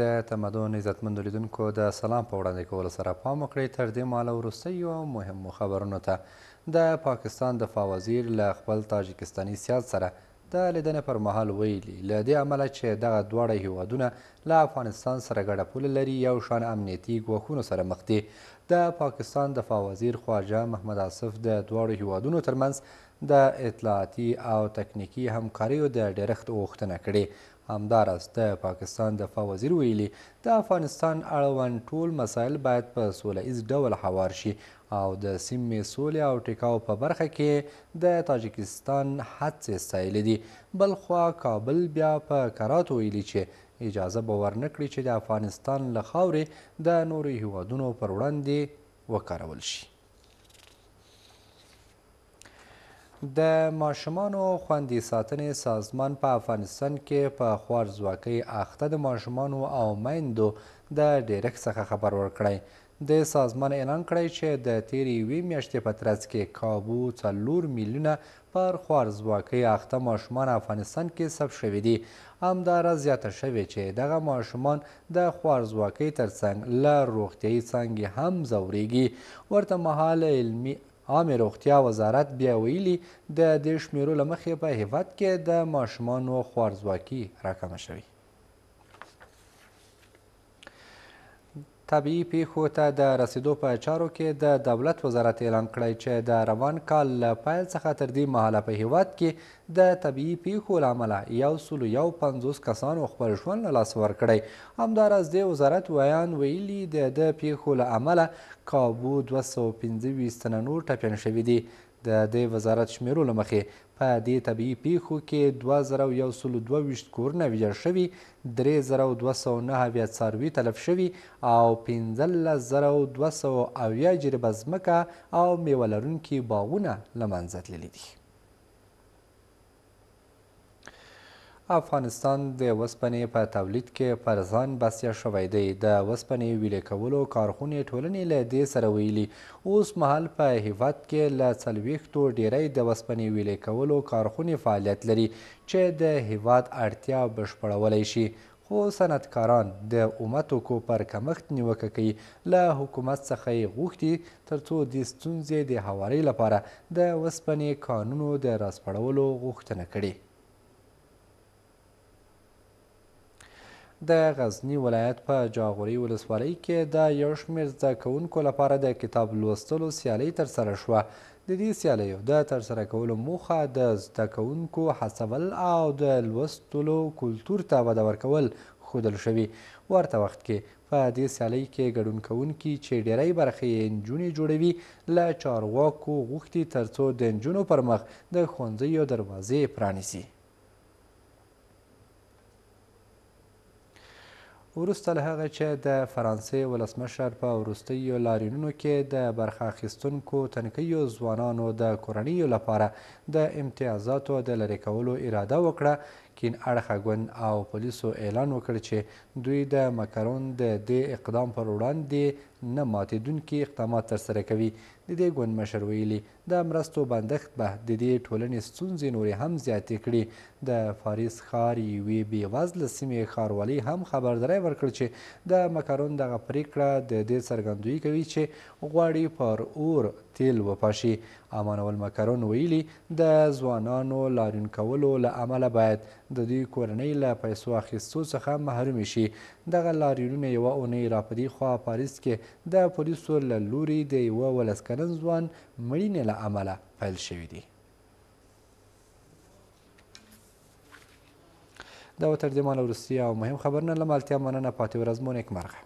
د تمدن عزتمندو لیدونکو د سلام په وړاندې کولو سره پام وکړئ تر دې ماله وروستیو مهمو خبرونو ته د پاکستان دفاع وزیر له خپل تاجکستاني سیال سره د لیدنې پر مهال ویلي له دې امله چې دغه دواړه هیوادونه له افغانستان سره ګډه پوله لري یو شان امنیتي ګواښونو سره مخ دي د پاکستان دفاع وزیر خواجه محمد آصف د دواړو هیوادونو ترمنځ د اطلاعاتي او تکنیکی همکاریو د ډیرښت غوښتنه کړې همداراز د پاکستان دفاع وزیر ویلي د افغانستان اړوند ټول مسایل باید په سوله ایز ډول هوار شي او د سیمې سولې او ټیکاو په برخه کې د تاجکستان هڅې ستایلې دي بلخوا کابل بیا په کراتو ویلي چې اجازه به ورنکړي چې د افغانستان له خاورې د نورو هیوادونو پر وړاندې وکارول شي د ماشومانو خوندي ساتنې سازمان په افغانستان کې په خوار ځواکۍ اخته د ماشومانو او میندو د ډیرک څخه خبر ورکړی د سازمان اعلان کړی چې د تیرې یوې میاشتې په ترڅ کې کابو څلور میلیونه پر خوار ځواکۍ اخته ماشومان افغانستان کې ثبت شوي دي همداراز زیاته شوې چې دغه ماشومان د خوار ځواکۍ ترڅنګ له روغتیایي څانګې هم ځورېږي ورته مهال علمي عامې روغتیا وزارت بیا ویلي د دې شمیرو له مخې په هیواد کې د ماشومانو خوارځواکي راکمه شوې طبیعي پیښو ته د رسیدو په چارو کې د دولت وزارت اعلان کړی چې د روان کال له پیل څخه تر دې مهاله په هیواد کې د طبیعي پیښو له امله یو سلو یو پنځوس کسانو خپل ژوند له لاسه ورکړی همداراز د وزارت ویان ویلي د د پیښو له امله کابو دوه سوه پنځه ویشت تنه نور ټپیان شوي دي د دې وزارت شمیرو له مخې په دې طبیعي پیښو کې 2122 کورونه ویجاړ شوي 3209 څاروي تلف شوي او 15200 جریبه ځمکه او میوه لرونکي باغونه له منځه تللي دي افغانستان د وسپنې په تولید کې پر ځان بسیا شوی دی د وسپنې ویلې کولو کارخونې ټولنې له دې سره ویلي اوس مهال په هیواد کې له څلوېښتو ډیری د وسپنې ویلې کولو کارخونې فعالیت لري چې د هیواد اړتیا بشپړولی شي خو صنعتکاران د اومتو کو پر کمښت نیوکه کوي له حکومت څخه یې غوښتي تر څو د ستونزې د هواري لپاره د وسپنې قانونو د راسپړولو غوښتنه کړي د غزنی ولایت په جاغوري ولسوالۍ کې د یو شمېر زده کوونکو لپاره د کتاب لوستلو سیالۍ ترسره شوه د دې سیالیو د ترسره کولو موخه د زده کوونکو هڅول او د لوستلو کلتور ته وده ورکول ښودل شوي ورته وخت کې په دې سیالۍ کې ګډون کوونکي چې ډیری برخې یې نجونې جوړوي له چارواکو غوښتي ترڅو د نجونو پر مخ د ښوونځیو دروازې پرانیزي وروسته له هغه چې د فرانسې ولسمشر په وروستیو لارینونو کې د برخه اخیستونکو تنکیو ځوانانو د کورنیو لپاره د امتیازاتو د لرې کولو اراده وکړه کین اړخه ګوند او پولیسو اعلان وکړ چې دوی د مکرون د دې اقدام پر وړاندې نه ماتیدونکي اقدامات ترسره کوي د دې ګوند مشر ویلي د مرستو بندښت به د دې ټولنې ستونزې نورې هم زیاتې کړي د فاریس ښار یوې بېوزله سیمې ښاروالۍ هم خبرداری ورکړ چې د مکرون دغه پریکړه د دې څرګندویي کوي چې غواړي پر اور تیل وپاشي امان المکرون ویلي د ځوانانو لارین کولو له امله باید د دوی کورنۍ له پیسو اخیستو څخه محروم شي دغه لارینونه یوه اونۍ را په دې خوا پاریس کې د پولیسو له لوري د یوه ولسکلن ځوان مړینې له امله پیل شوي دي دا و تر دې مانه وروستي او مهم خبرونه له مالتیا مننه پاتې ورځ مو نیکمرغه